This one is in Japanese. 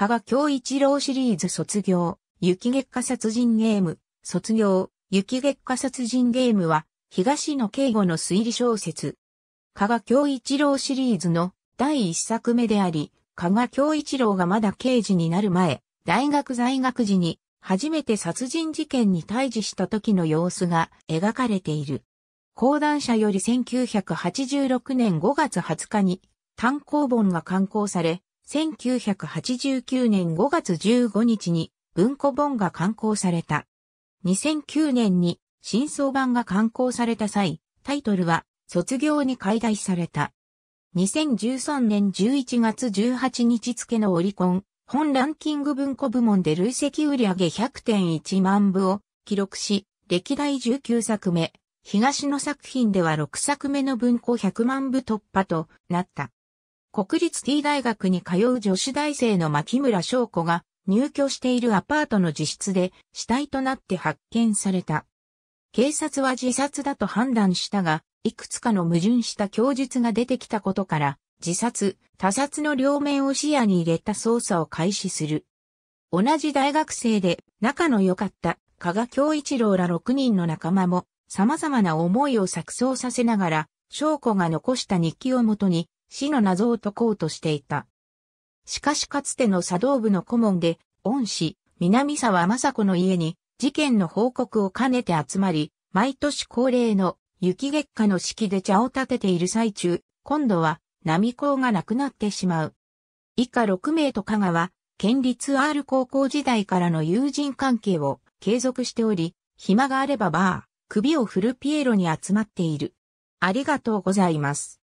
加賀京一郎シリーズ卒業、雪月下殺人ゲーム、卒業、雪月下殺人ゲームは、東野敬吾の推理小説。加賀京一郎シリーズの第一作目であり、加賀京一郎がまだ刑事になる前、大学在学時に、初めて殺人事件に対峙した時の様子が描かれている。講談社より1986年5月20日に単行本が刊行され、1989年5月15日に文庫本が刊行された。2009年に新装版が刊行された際、タイトルは卒業に解題された。2013年11月18日付のオリコン、本ランキング文庫部門で累積売上100.1万部を記録し、歴代19作目、東の作品では6作目の文庫100万部突破となった。国立 T 大学に通う女子大生の牧村翔子が入居しているアパートの自室で死体となって発見された。警察は自殺だと判断したが、いくつかの矛盾した供述が出てきたことから、自殺、他殺の両面を視野に入れた捜査を開始する。同じ大学生で仲の良かった加賀京一郎ら6人の仲間も様々な思いを錯綜させながら、翔子が残した日記をもとに死の謎を解こうとしていた。しかしかつての茶道部の顧問で、恩師、南沢雅子の家に、事件の報告を兼ねて集まり、毎年恒例の雪月下の式で茶を立てている最中、今度は、並校がなくなってしまう。以下6名と香川、県立 R 高校時代からの友人関係を継続しており、暇があればバー、首を振るピエロに集まっている。ありがとうございます。